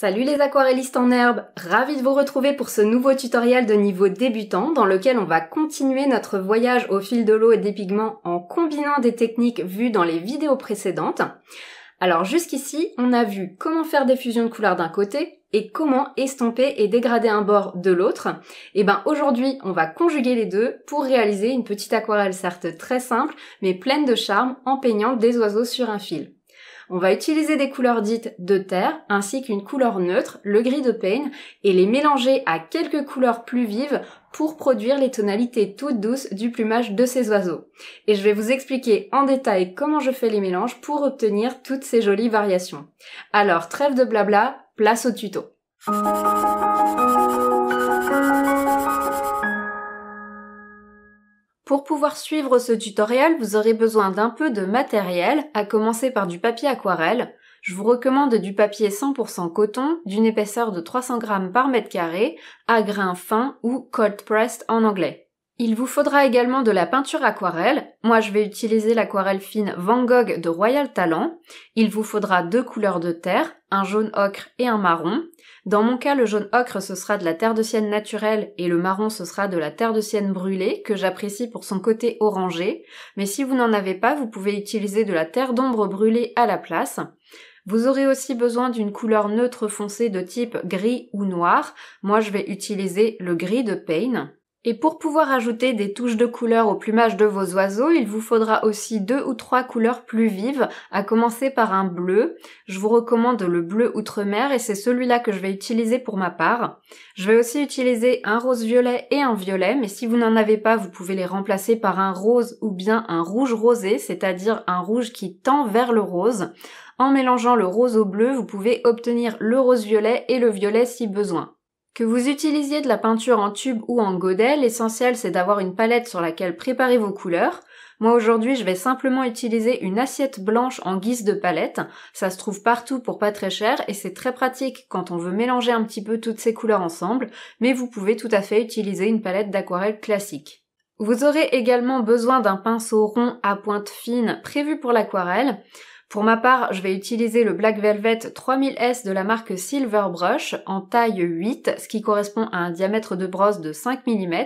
Salut les aquarellistes en herbe, ravi de vous retrouver pour ce nouveau tutoriel de niveau débutant dans lequel on va continuer notre voyage au fil de l'eau et des pigments en combinant des techniques vues dans les vidéos précédentes. Alors jusqu'ici, on a vu comment faire des fusions de couleurs d'un côté et comment estomper et dégrader un bord de l'autre. Et eh ben aujourd'hui, on va conjuguer les deux pour réaliser une petite aquarelle certes très simple mais pleine de charme en peignant des oiseaux sur un fil. On va utiliser des couleurs dites de terre ainsi qu'une couleur neutre, le gris de Payne, et les mélanger à quelques couleurs plus vives pour produire les tonalités toutes douces du plumage de ces oiseaux. Et je vais vous expliquer en détail comment je fais les mélanges pour obtenir toutes ces jolies variations. Alors, trêve de blabla, place au tuto. Pour pouvoir suivre ce tutoriel, vous aurez besoin d'un peu de matériel, à commencer par du papier aquarelle. Je vous recommande du papier 100% coton, d'une épaisseur de 300 g par mètre carré, à grain fin ou cold pressed en anglais. Il vous faudra également de la peinture aquarelle. Moi, je vais utiliser l'aquarelle fine Van Gogh de Royal Talent. Il vous faudra deux couleurs de terre, un jaune ocre et un marron. Dans mon cas, le jaune ocre, ce sera de la terre de sienne naturelle et le marron, ce sera de la terre de sienne brûlée, que j'apprécie pour son côté orangé. Mais si vous n'en avez pas, vous pouvez utiliser de la terre d'ombre brûlée à la place. Vous aurez aussi besoin d'une couleur neutre foncée de type gris ou noir. Moi, je vais utiliser le gris de Payne. Et pour pouvoir ajouter des touches de couleur au plumage de vos oiseaux, il vous faudra aussi deux ou trois couleurs plus vives, à commencer par un bleu. Je vous recommande le bleu outre-mer et c'est celui-là que je vais utiliser pour ma part. Je vais aussi utiliser un rose-violet et un violet, mais si vous n'en avez pas, vous pouvez les remplacer par un rose ou bien un rouge rosé, c'est-à-dire un rouge qui tend vers le rose. En mélangeant le rose au bleu, vous pouvez obtenir le rose-violet et le violet si besoin. Que vous utilisiez de la peinture en tube ou en godet, l'essentiel c'est d'avoir une palette sur laquelle préparer vos couleurs. Moi aujourd'hui je vais simplement utiliser une assiette blanche en guise de palette. Ça se trouve partout pour pas très cher et c'est très pratique quand on veut mélanger un petit peu toutes ces couleurs ensemble, mais vous pouvez tout à fait utiliser une palette d'aquarelle classique. Vous aurez également besoin d'un pinceau rond à pointe fine prévu pour l'aquarelle. Pour ma part, je vais utiliser le Black Velvet 3000S de la marque Silver Brush en taille 8, ce qui correspond à un diamètre de brosse de 5 mm.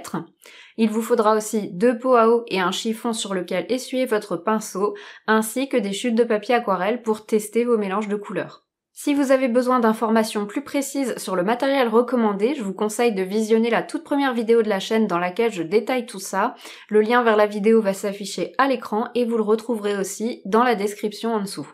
Il vous faudra aussi deux pots à eau et un chiffon sur lequel essuyer votre pinceau, ainsi que des chutes de papier aquarelle pour tester vos mélanges de couleurs. Si vous avez besoin d'informations plus précises sur le matériel recommandé, je vous conseille de visionner la toute première vidéo de la chaîne dans laquelle je détaille tout ça. Le lien vers la vidéo va s'afficher à l'écran et vous le retrouverez aussi dans la description en dessous.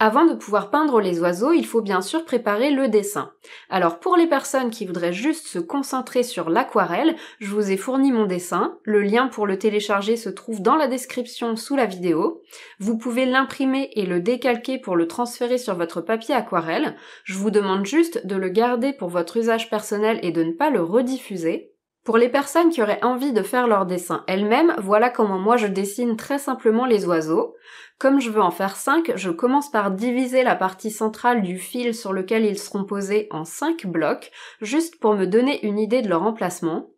Avant de pouvoir peindre les oiseaux, il faut bien sûr préparer le dessin. Alors pour les personnes qui voudraient juste se concentrer sur l'aquarelle, je vous ai fourni mon dessin. Le lien pour le télécharger se trouve dans la description sous la vidéo. Vous pouvez l'imprimer et le décalquer pour le transférer sur votre papier aquarelle. Je vous demande juste de le garder pour votre usage personnel et de ne pas le rediffuser. Pour les personnes qui auraient envie de faire leur dessin elles-mêmes, voilà comment moi je dessine très simplement les oiseaux. Comme je veux en faire 5, je commence par diviser la partie centrale du fil sur lequel ils seront posés en 5 blocs, juste pour me donner une idée de leur emplacement.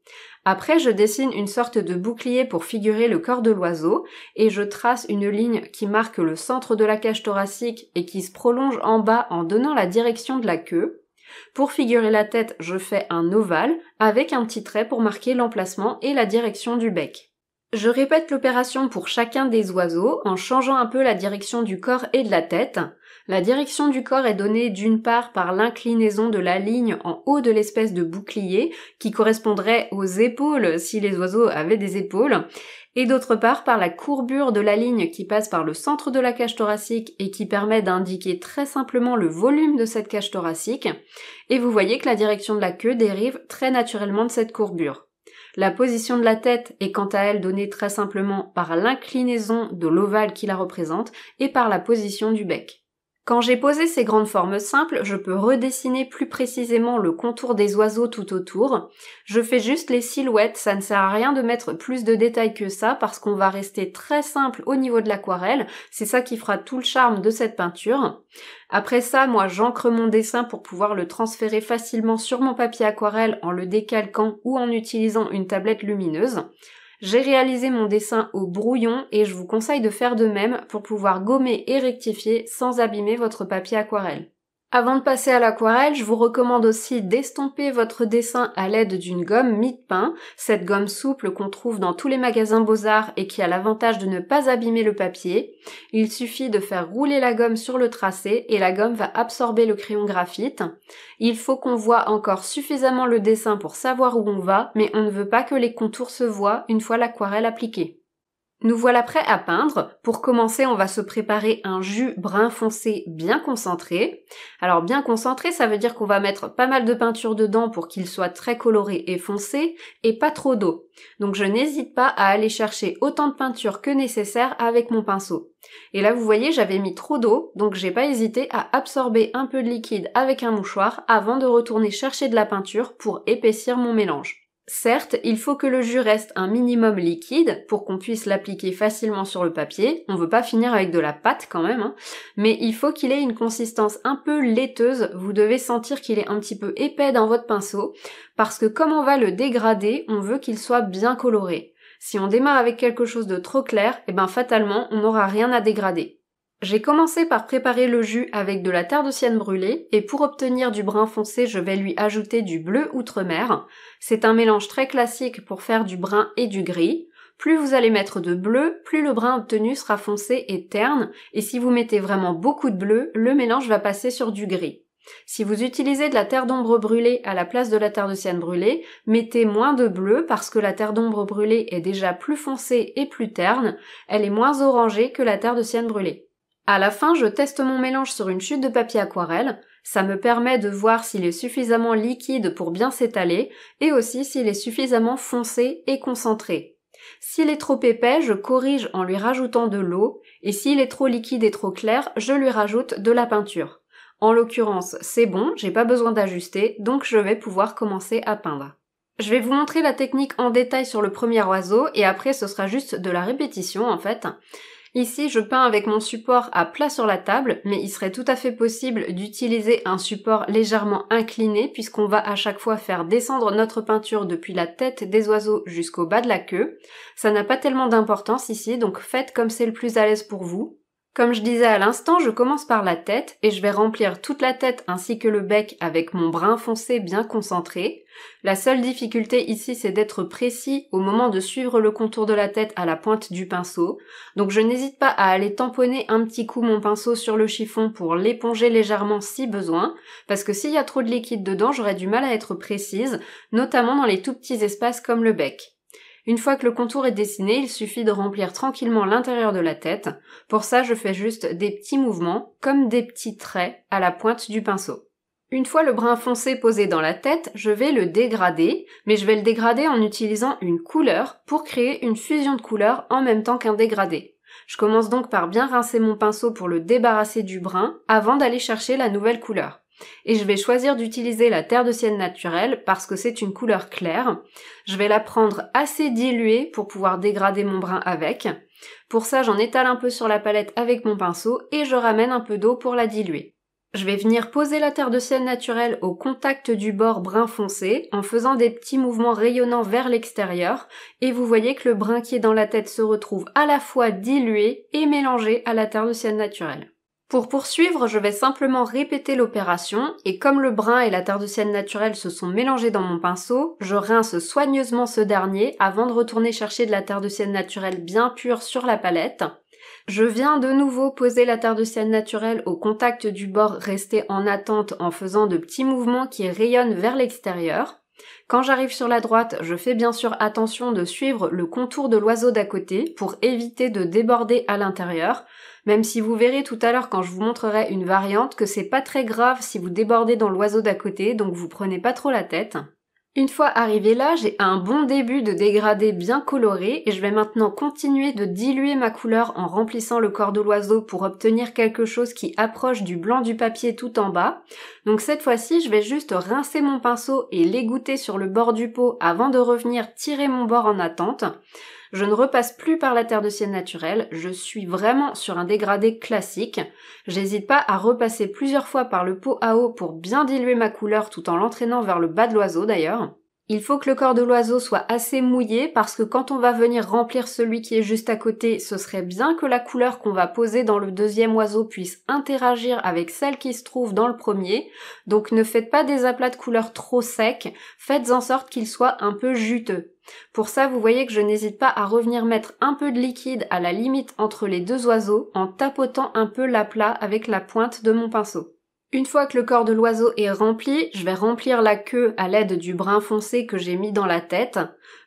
Après, je dessine une sorte de bouclier pour figurer le corps de l'oiseau et je trace une ligne qui marque le centre de la cage thoracique et qui se prolonge en bas en donnant la direction de la queue. Pour figurer la tête, je fais un ovale avec un petit trait pour marquer l'emplacement et la direction du bec. Je répète l'opération pour chacun des oiseaux en changeant un peu la direction du corps et de la tête. La direction du corps est donnée d'une part par l'inclinaison de la ligne en haut de l'espèce de bouclier qui correspondrait aux épaules si les oiseaux avaient des épaules et d'autre part par la courbure de la ligne qui passe par le centre de la cage thoracique et qui permet d'indiquer très simplement le volume de cette cage thoracique, et vous voyez que la direction de la queue dérive très naturellement de cette courbure. La position de la tête est quant à elle donnée très simplement par l'inclinaison de l'ovale qui la représente et par la position du bec. Quand j'ai posé ces grandes formes simples, je peux redessiner plus précisément le contour des oiseaux tout autour. Je fais juste les silhouettes, ça ne sert à rien de mettre plus de détails que ça parce qu'on va rester très simple au niveau de l'aquarelle, c'est ça qui fera tout le charme de cette peinture. Après ça, moi j'ancre mon dessin pour pouvoir le transférer facilement sur mon papier aquarelle en le décalquant ou en utilisant une tablette lumineuse. J'ai réalisé mon dessin au brouillon et je vous conseille de faire de même pour pouvoir gommer et rectifier sans abîmer votre papier aquarelle. Avant de passer à l'aquarelle, je vous recommande aussi d'estomper votre dessin à l'aide d'une gomme mi-pain, cette gomme souple qu'on trouve dans tous les magasins beaux-arts et qui a l'avantage de ne pas abîmer le papier. Il suffit de faire rouler la gomme sur le tracé et la gomme va absorber le crayon graphite. Il faut qu'on voit encore suffisamment le dessin pour savoir où on va, mais on ne veut pas que les contours se voient une fois l'aquarelle appliquée. Nous voilà prêts à peindre. Pour commencer, on va se préparer un jus brun foncé bien concentré. Alors bien concentré, ça veut dire qu'on va mettre pas mal de peinture dedans pour qu'il soit très coloré et foncé et pas trop d'eau. Donc je n'hésite pas à aller chercher autant de peinture que nécessaire avec mon pinceau. Et là, vous voyez, j'avais mis trop d'eau, donc j'ai pas hésité à absorber un peu de liquide avec un mouchoir avant de retourner chercher de la peinture pour épaissir mon mélange. Certes, il faut que le jus reste un minimum liquide pour qu'on puisse l'appliquer facilement sur le papier. On veut pas finir avec de la pâte quand même, hein. mais il faut qu'il ait une consistance un peu laiteuse. Vous devez sentir qu'il est un petit peu épais dans votre pinceau parce que comme on va le dégrader, on veut qu'il soit bien coloré. Si on démarre avec quelque chose de trop clair, eh ben fatalement, on n'aura rien à dégrader. J'ai commencé par préparer le jus avec de la terre de sienne brûlée et pour obtenir du brun foncé, je vais lui ajouter du bleu outre-mer. C'est un mélange très classique pour faire du brun et du gris. Plus vous allez mettre de bleu, plus le brun obtenu sera foncé et terne et si vous mettez vraiment beaucoup de bleu, le mélange va passer sur du gris. Si vous utilisez de la terre d'ombre brûlée à la place de la terre de sienne brûlée, mettez moins de bleu parce que la terre d'ombre brûlée est déjà plus foncée et plus terne, elle est moins orangée que la terre de sienne brûlée. À la fin, je teste mon mélange sur une chute de papier aquarelle. Ça me permet de voir s'il est suffisamment liquide pour bien s'étaler et aussi s'il est suffisamment foncé et concentré. S'il est trop épais, je corrige en lui rajoutant de l'eau et s'il est trop liquide et trop clair, je lui rajoute de la peinture. En l'occurrence, c'est bon, j'ai pas besoin d'ajuster, donc je vais pouvoir commencer à peindre. Je vais vous montrer la technique en détail sur le premier oiseau et après ce sera juste de la répétition en fait. Ici, je peins avec mon support à plat sur la table, mais il serait tout à fait possible d'utiliser un support légèrement incliné puisqu'on va à chaque fois faire descendre notre peinture depuis la tête des oiseaux jusqu'au bas de la queue. Ça n'a pas tellement d'importance ici, donc faites comme c'est le plus à l'aise pour vous. Comme je disais à l'instant, je commence par la tête et je vais remplir toute la tête ainsi que le bec avec mon brin foncé bien concentré. La seule difficulté ici c'est d'être précis au moment de suivre le contour de la tête à la pointe du pinceau. Donc je n'hésite pas à aller tamponner un petit coup mon pinceau sur le chiffon pour l'éponger légèrement si besoin, parce que s'il y a trop de liquide dedans j'aurais du mal à être précise, notamment dans les tout petits espaces comme le bec. Une fois que le contour est dessiné, il suffit de remplir tranquillement l'intérieur de la tête. Pour ça, je fais juste des petits mouvements, comme des petits traits à la pointe du pinceau. Une fois le brun foncé posé dans la tête, je vais le dégrader, mais je vais le dégrader en utilisant une couleur pour créer une fusion de couleurs en même temps qu'un dégradé. Je commence donc par bien rincer mon pinceau pour le débarrasser du brun avant d'aller chercher la nouvelle couleur. Et je vais choisir d'utiliser la terre de sienne naturelle parce que c'est une couleur claire. Je vais la prendre assez diluée pour pouvoir dégrader mon brin avec. Pour ça, j'en étale un peu sur la palette avec mon pinceau et je ramène un peu d'eau pour la diluer. Je vais venir poser la terre de sienne naturelle au contact du bord brun foncé en faisant des petits mouvements rayonnants vers l'extérieur et vous voyez que le brin qui est dans la tête se retrouve à la fois dilué et mélangé à la terre de sienne naturelle. Pour poursuivre, je vais simplement répéter l'opération et comme le brin et la terre de sienne naturelle se sont mélangés dans mon pinceau, je rince soigneusement ce dernier avant de retourner chercher de la terre de sienne naturelle bien pure sur la palette. Je viens de nouveau poser la terre de sienne naturelle au contact du bord resté en attente en faisant de petits mouvements qui rayonnent vers l'extérieur. Quand j'arrive sur la droite, je fais bien sûr attention de suivre le contour de l'oiseau d'à côté pour éviter de déborder à l'intérieur. Même si vous verrez tout à l'heure quand je vous montrerai une variante que c'est pas très grave si vous débordez dans l'oiseau d'à côté, donc vous prenez pas trop la tête. Une fois arrivé là, j'ai un bon début de dégradé bien coloré et je vais maintenant continuer de diluer ma couleur en remplissant le corps de l'oiseau pour obtenir quelque chose qui approche du blanc du papier tout en bas. Donc cette fois-ci, je vais juste rincer mon pinceau et l'égoutter sur le bord du pot avant de revenir tirer mon bord en attente. Je ne repasse plus par la terre de sienne naturelle, je suis vraiment sur un dégradé classique. J'hésite pas à repasser plusieurs fois par le pot à eau pour bien diluer ma couleur tout en l'entraînant vers le bas de l'oiseau d'ailleurs. Il faut que le corps de l'oiseau soit assez mouillé parce que quand on va venir remplir celui qui est juste à côté, ce serait bien que la couleur qu'on va poser dans le deuxième oiseau puisse interagir avec celle qui se trouve dans le premier. Donc ne faites pas des aplats de couleurs trop secs, faites en sorte qu'ils soient un peu juteux. Pour ça, vous voyez que je n'hésite pas à revenir mettre un peu de liquide à la limite entre les deux oiseaux en tapotant un peu l'aplat avec la pointe de mon pinceau. Une fois que le corps de l'oiseau est rempli, je vais remplir la queue à l'aide du brin foncé que j'ai mis dans la tête.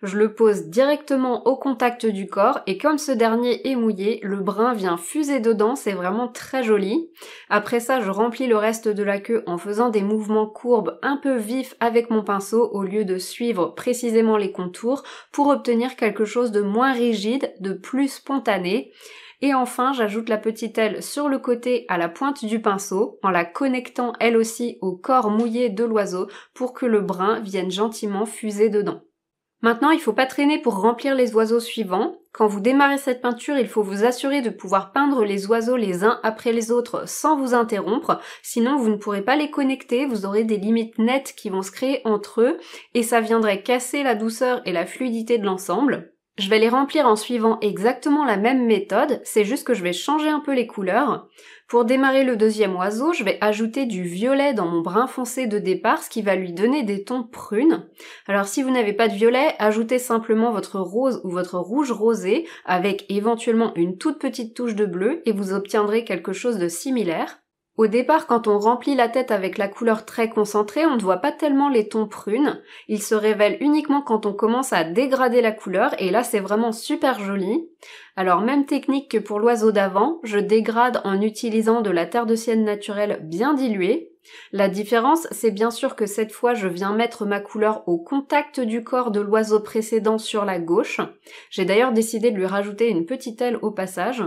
Je le pose directement au contact du corps et comme ce dernier est mouillé, le brin vient fuser dedans, c'est vraiment très joli. Après ça, je remplis le reste de la queue en faisant des mouvements courbes un peu vifs avec mon pinceau au lieu de suivre précisément les contours pour obtenir quelque chose de moins rigide, de plus spontané. Et enfin, j'ajoute la petite aile sur le côté à la pointe du pinceau, en la connectant elle aussi au corps mouillé de l'oiseau pour que le brin vienne gentiment fuser dedans. Maintenant, il faut pas traîner pour remplir les oiseaux suivants. Quand vous démarrez cette peinture, il faut vous assurer de pouvoir peindre les oiseaux les uns après les autres sans vous interrompre, sinon vous ne pourrez pas les connecter, vous aurez des limites nettes qui vont se créer entre eux et ça viendrait casser la douceur et la fluidité de l'ensemble. Je vais les remplir en suivant exactement la même méthode, c'est juste que je vais changer un peu les couleurs. Pour démarrer le deuxième oiseau, je vais ajouter du violet dans mon brun foncé de départ, ce qui va lui donner des tons prunes. Alors si vous n'avez pas de violet, ajoutez simplement votre rose ou votre rouge rosé avec éventuellement une toute petite touche de bleu et vous obtiendrez quelque chose de similaire. Au départ, quand on remplit la tête avec la couleur très concentrée, on ne voit pas tellement les tons prunes. Ils se révèlent uniquement quand on commence à dégrader la couleur, et là c'est vraiment super joli. Alors même technique que pour l'oiseau d'avant, je dégrade en utilisant de la terre de sienne naturelle bien diluée. La différence, c'est bien sûr que cette fois je viens mettre ma couleur au contact du corps de l'oiseau précédent sur la gauche. J'ai d'ailleurs décidé de lui rajouter une petite aile au passage.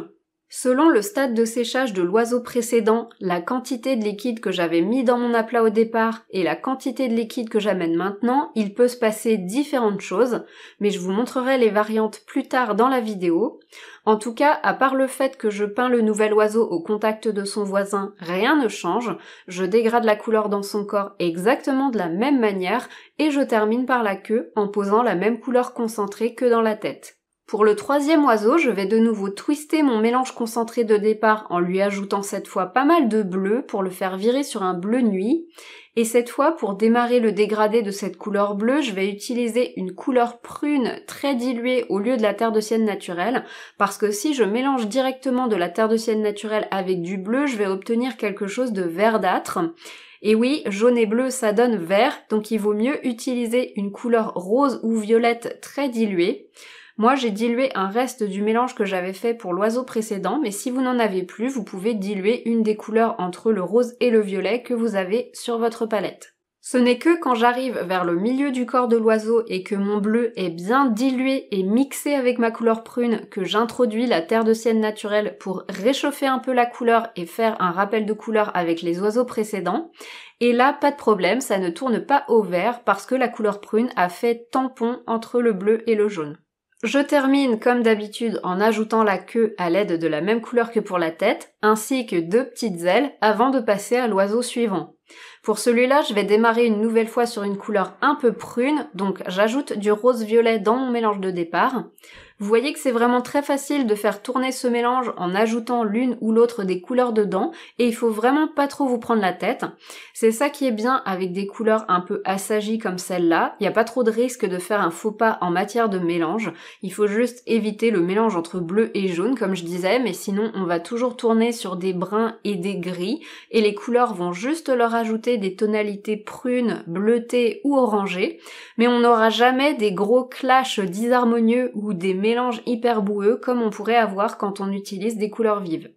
Selon le stade de séchage de l'oiseau précédent, la quantité de liquide que j'avais mis dans mon aplat au départ et la quantité de liquide que j'amène maintenant, il peut se passer différentes choses, mais je vous montrerai les variantes plus tard dans la vidéo. En tout cas, à part le fait que je peins le nouvel oiseau au contact de son voisin, rien ne change, je dégrade la couleur dans son corps exactement de la même manière et je termine par la queue en posant la même couleur concentrée que dans la tête. Pour le troisième oiseau, je vais de nouveau twister mon mélange concentré de départ en lui ajoutant cette fois pas mal de bleu pour le faire virer sur un bleu nuit. Et cette fois, pour démarrer le dégradé de cette couleur bleue, je vais utiliser une couleur prune très diluée au lieu de la terre de sienne naturelle, parce que si je mélange directement de la terre de sienne naturelle avec du bleu, je vais obtenir quelque chose de verdâtre. Et oui, jaune et bleu, ça donne vert, donc il vaut mieux utiliser une couleur rose ou violette très diluée. Moi, j'ai dilué un reste du mélange que j'avais fait pour l'oiseau précédent, mais si vous n'en avez plus, vous pouvez diluer une des couleurs entre le rose et le violet que vous avez sur votre palette. Ce n'est que quand j'arrive vers le milieu du corps de l'oiseau et que mon bleu est bien dilué et mixé avec ma couleur prune que j'introduis la terre de sienne naturelle pour réchauffer un peu la couleur et faire un rappel de couleur avec les oiseaux précédents. Et là, pas de problème, ça ne tourne pas au vert parce que la couleur prune a fait tampon entre le bleu et le jaune. Je termine comme d'habitude en ajoutant la queue à l'aide de la même couleur que pour la tête, ainsi que deux petites ailes avant de passer à l'oiseau suivant. Pour celui-là, je vais démarrer une nouvelle fois sur une couleur un peu prune, donc j'ajoute du rose-violet dans mon mélange de départ. Vous voyez que c'est vraiment très facile de faire tourner ce mélange en ajoutant l'une ou l'autre des couleurs dedans et il faut vraiment pas trop vous prendre la tête. C'est ça qui est bien avec des couleurs un peu assagies comme celle-là. Il n'y a pas trop de risque de faire un faux pas en matière de mélange. Il faut juste éviter le mélange entre bleu et jaune comme je disais mais sinon on va toujours tourner sur des bruns et des gris et les couleurs vont juste leur ajouter des tonalités prunes, bleutées ou orangées mais on n'aura jamais des gros clashs disharmonieux ou des mélanges mélange hyper boueux comme on pourrait avoir quand on utilise des couleurs vives.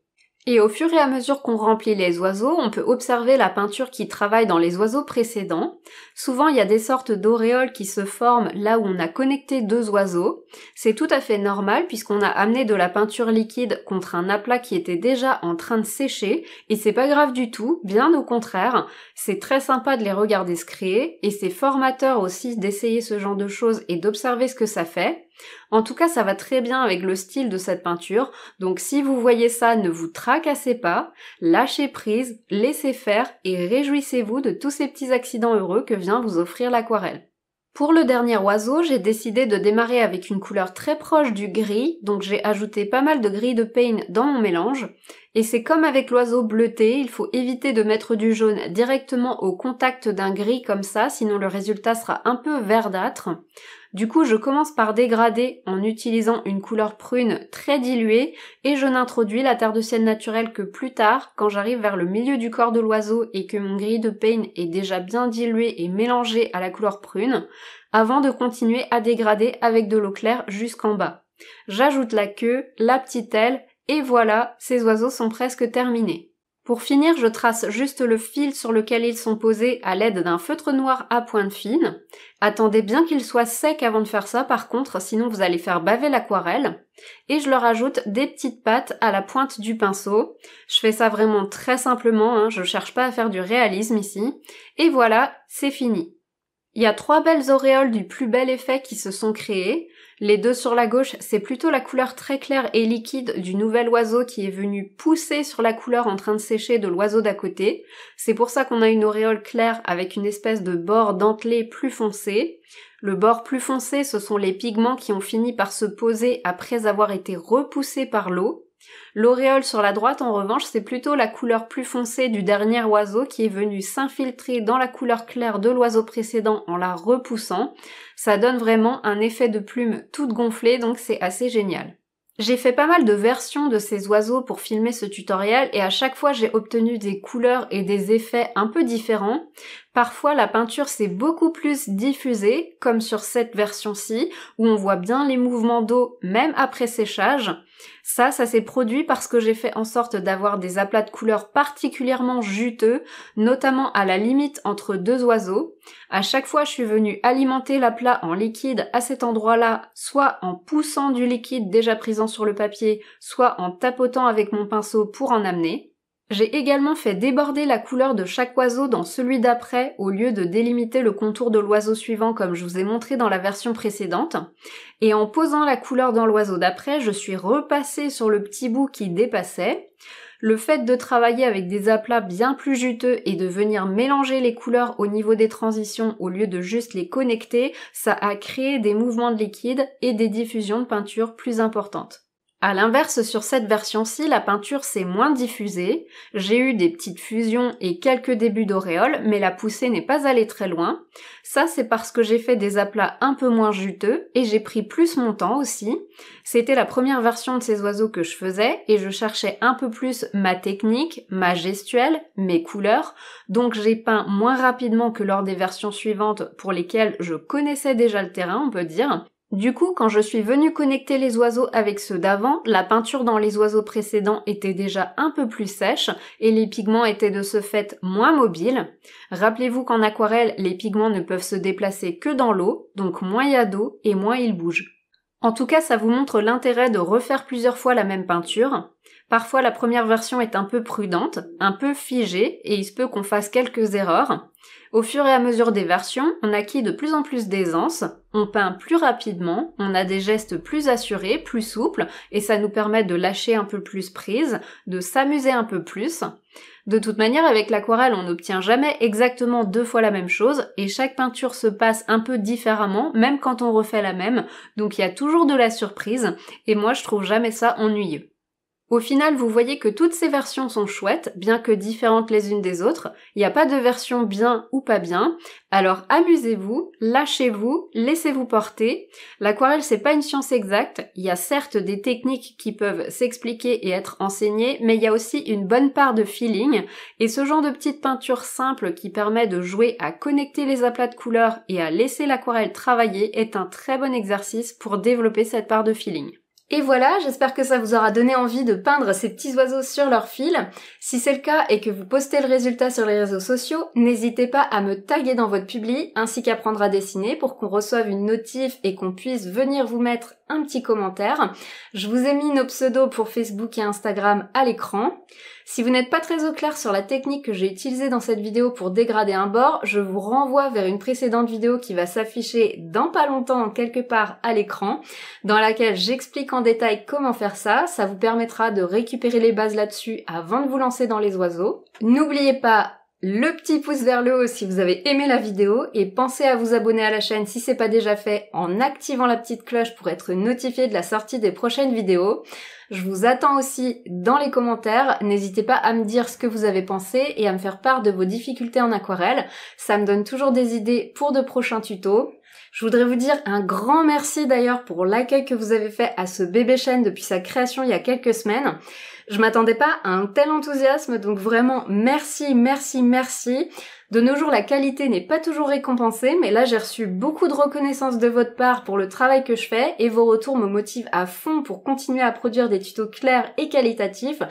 Et au fur et à mesure qu'on remplit les oiseaux, on peut observer la peinture qui travaille dans les oiseaux précédents, Souvent, il y a des sortes d'auréoles qui se forment là où on a connecté deux oiseaux. C'est tout à fait normal puisqu'on a amené de la peinture liquide contre un aplat qui était déjà en train de sécher et c'est pas grave du tout, bien au contraire. C'est très sympa de les regarder se créer et c'est formateur aussi d'essayer ce genre de choses et d'observer ce que ça fait. En tout cas, ça va très bien avec le style de cette peinture, donc si vous voyez ça, ne vous tracassez pas, lâchez prise, laissez faire et réjouissez-vous de tous ces petits accidents heureux que vous offrir l'aquarelle. Pour le dernier oiseau, j'ai décidé de démarrer avec une couleur très proche du gris, donc j'ai ajouté pas mal de gris de pain dans mon mélange, et c'est comme avec l'oiseau bleuté, il faut éviter de mettre du jaune directement au contact d'un gris comme ça, sinon le résultat sera un peu verdâtre. Du coup, je commence par dégrader en utilisant une couleur prune très diluée et je n'introduis la terre de ciel naturelle que plus tard, quand j'arrive vers le milieu du corps de l'oiseau et que mon gris de Payne est déjà bien dilué et mélangé à la couleur prune, avant de continuer à dégrader avec de l'eau claire jusqu'en bas. J'ajoute la queue, la petite aile et voilà, ces oiseaux sont presque terminés. Pour finir, je trace juste le fil sur lequel ils sont posés à l'aide d'un feutre noir à pointe fine. Attendez bien qu'il soit sec avant de faire ça par contre, sinon vous allez faire baver l'aquarelle. Et je leur ajoute des petites pattes à la pointe du pinceau. Je fais ça vraiment très simplement, hein, je cherche pas à faire du réalisme ici. Et voilà, c'est fini. Il y a trois belles auréoles du plus bel effet qui se sont créées. Les deux sur la gauche, c'est plutôt la couleur très claire et liquide du nouvel oiseau qui est venu pousser sur la couleur en train de sécher de l'oiseau d'à côté. C'est pour ça qu'on a une auréole claire avec une espèce de bord dentelé plus foncé. Le bord plus foncé, ce sont les pigments qui ont fini par se poser après avoir été repoussés par l'eau. L'auréole sur la droite, en revanche, c'est plutôt la couleur plus foncée du dernier oiseau qui est venu s'infiltrer dans la couleur claire de l'oiseau précédent en la repoussant. Ça donne vraiment un effet de plume toute gonflée, donc c'est assez génial. J'ai fait pas mal de versions de ces oiseaux pour filmer ce tutoriel et à chaque fois j'ai obtenu des couleurs et des effets un peu différents. Parfois, la peinture s'est beaucoup plus diffusée, comme sur cette version-ci, où on voit bien les mouvements d'eau même après séchage. Ça, ça s'est produit parce que j'ai fait en sorte d'avoir des aplats de couleurs particulièrement juteux, notamment à la limite entre deux oiseaux. À chaque fois, je suis venue alimenter l'aplat en liquide à cet endroit-là, soit en poussant du liquide déjà présent sur le papier, soit en tapotant avec mon pinceau pour en amener. J'ai également fait déborder la couleur de chaque oiseau dans celui d'après au lieu de délimiter le contour de l'oiseau suivant comme je vous ai montré dans la version précédente. Et en posant la couleur dans l'oiseau d'après, je suis repassée sur le petit bout qui dépassait. Le fait de travailler avec des aplats bien plus juteux et de venir mélanger les couleurs au niveau des transitions au lieu de juste les connecter, ça a créé des mouvements de liquide et des diffusions de peinture plus importantes. À l'inverse, sur cette version-ci, la peinture s'est moins diffusée. J'ai eu des petites fusions et quelques débuts d'auréoles, mais la poussée n'est pas allée très loin. Ça, c'est parce que j'ai fait des aplats un peu moins juteux et j'ai pris plus mon temps aussi. C'était la première version de ces oiseaux que je faisais et je cherchais un peu plus ma technique, ma gestuelle, mes couleurs. Donc j'ai peint moins rapidement que lors des versions suivantes pour lesquelles je connaissais déjà le terrain, on peut dire. Du coup, quand je suis venue connecter les oiseaux avec ceux d'avant, la peinture dans les oiseaux précédents était déjà un peu plus sèche et les pigments étaient de ce fait moins mobiles. Rappelez-vous qu'en aquarelle, les pigments ne peuvent se déplacer que dans l'eau, donc moins il y a d'eau et moins ils bougent. En tout cas, ça vous montre l'intérêt de refaire plusieurs fois la même peinture. Parfois, la première version est un peu prudente, un peu figée, et il se peut qu'on fasse quelques erreurs. Au fur et à mesure des versions, on acquit de plus en plus d'aisance, on peint plus rapidement, on a des gestes plus assurés, plus souples, et ça nous permet de lâcher un peu plus prise, de s'amuser un peu plus. De toute manière, avec l'aquarelle, on n'obtient jamais exactement deux fois la même chose, et chaque peinture se passe un peu différemment, même quand on refait la même, donc il y a toujours de la surprise, et moi je trouve jamais ça ennuyeux. Au final, vous voyez que toutes ces versions sont chouettes, bien que différentes les unes des autres. Il n'y a pas de version bien ou pas bien. Alors amusez-vous, lâchez-vous, laissez-vous porter. L'aquarelle, c'est pas une science exacte. Il y a certes des techniques qui peuvent s'expliquer et être enseignées, mais il y a aussi une bonne part de feeling. Et ce genre de petite peinture simple qui permet de jouer à connecter les aplats de couleurs et à laisser l'aquarelle travailler est un très bon exercice pour développer cette part de feeling. Et voilà, j'espère que ça vous aura donné envie de peindre ces petits oiseaux sur leur fil. Si c'est le cas et que vous postez le résultat sur les réseaux sociaux, n'hésitez pas à me taguer dans votre publi ainsi qu'à à dessiner pour qu'on reçoive une notif et qu'on puisse venir vous mettre un petit commentaire. Je vous ai mis nos pseudos pour Facebook et Instagram à l'écran. Si vous n'êtes pas très au clair sur la technique que j'ai utilisée dans cette vidéo pour dégrader un bord, je vous renvoie vers une précédente vidéo qui va s'afficher dans pas longtemps quelque part à l'écran, dans laquelle j'explique en détail comment faire ça. Ça vous permettra de récupérer les bases là-dessus avant de vous lancer dans les oiseaux. N'oubliez pas le petit pouce vers le haut si vous avez aimé la vidéo et pensez à vous abonner à la chaîne si c'est pas déjà fait en activant la petite cloche pour être notifié de la sortie des prochaines vidéos. Je vous attends aussi dans les commentaires. N'hésitez pas à me dire ce que vous avez pensé et à me faire part de vos difficultés en aquarelle. Ça me donne toujours des idées pour de prochains tutos. Je voudrais vous dire un grand merci d'ailleurs pour l'accueil que vous avez fait à ce bébé chaîne depuis sa création il y a quelques semaines. Je m'attendais pas à un tel enthousiasme, donc vraiment merci, merci, merci. De nos jours, la qualité n'est pas toujours récompensée, mais là j'ai reçu beaucoup de reconnaissance de votre part pour le travail que je fais et vos retours me motivent à fond pour continuer à produire des tutos clairs et qualitatifs.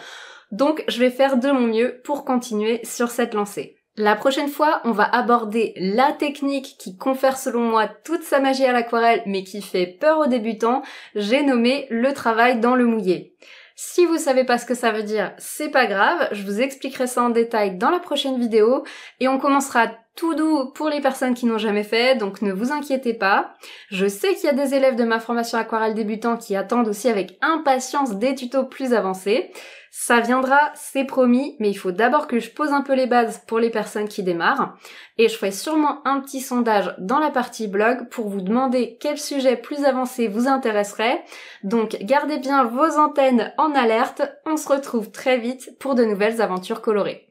Donc je vais faire de mon mieux pour continuer sur cette lancée. La prochaine fois, on va aborder la technique qui confère selon moi toute sa magie à l'aquarelle mais qui fait peur aux débutants. J'ai nommé le travail dans le mouillé. Si vous savez pas ce que ça veut dire, c'est pas grave, je vous expliquerai ça en détail dans la prochaine vidéo et on commencera tout doux pour les personnes qui n'ont jamais fait, donc ne vous inquiétez pas. Je sais qu'il y a des élèves de ma formation aquarelle débutant qui attendent aussi avec impatience des tutos plus avancés. Ça viendra, c'est promis, mais il faut d'abord que je pose un peu les bases pour les personnes qui démarrent. Et je ferai sûrement un petit sondage dans la partie blog pour vous demander quel sujet plus avancé vous intéresserait. Donc gardez bien vos antennes en alerte, on se retrouve très vite pour de nouvelles aventures colorées.